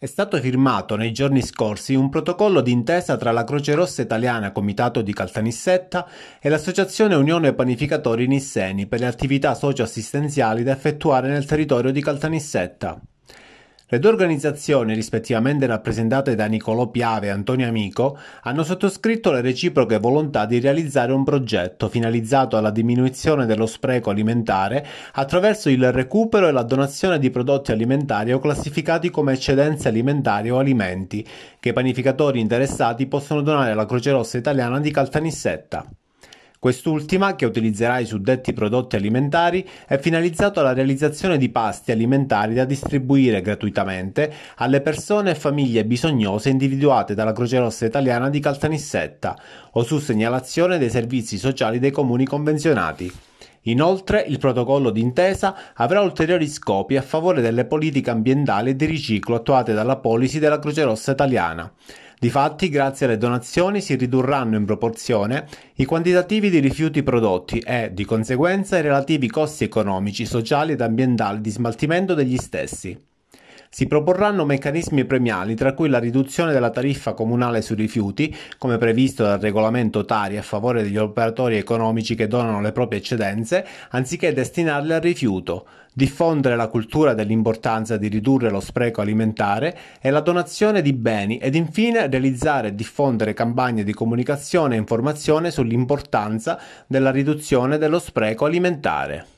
È stato firmato nei giorni scorsi un protocollo d'intesa tra la Croce Rossa Italiana Comitato di Caltanissetta e l'Associazione Unione Panificatori Nisseni per le attività socioassistenziali da effettuare nel territorio di Caltanissetta. Le due organizzazioni, rispettivamente rappresentate da Nicolò Piave e Antonio Amico, hanno sottoscritto le reciproche volontà di realizzare un progetto finalizzato alla diminuzione dello spreco alimentare attraverso il recupero e la donazione di prodotti alimentari o classificati come eccedenze alimentari o alimenti, che i panificatori interessati possono donare alla Croce Rossa Italiana di Caltanissetta. Quest'ultima, che utilizzerà i suddetti prodotti alimentari, è finalizzato alla realizzazione di pasti alimentari da distribuire gratuitamente alle persone e famiglie bisognose individuate dalla Croce Rossa Italiana di Caltanissetta o su segnalazione dei servizi sociali dei comuni convenzionati. Inoltre, il protocollo d'intesa avrà ulteriori scopi a favore delle politiche ambientali e di riciclo attuate dalla policy della Croce Rossa Italiana. Difatti, grazie alle donazioni si ridurranno in proporzione i quantitativi di rifiuti prodotti e, di conseguenza, i relativi costi economici, sociali ed ambientali di smaltimento degli stessi. Si proporranno meccanismi premiali, tra cui la riduzione della tariffa comunale sui rifiuti, come previsto dal regolamento Tari a favore degli operatori economici che donano le proprie eccedenze, anziché destinarle al rifiuto, diffondere la cultura dell'importanza di ridurre lo spreco alimentare e la donazione di beni ed infine realizzare e diffondere campagne di comunicazione e informazione sull'importanza della riduzione dello spreco alimentare.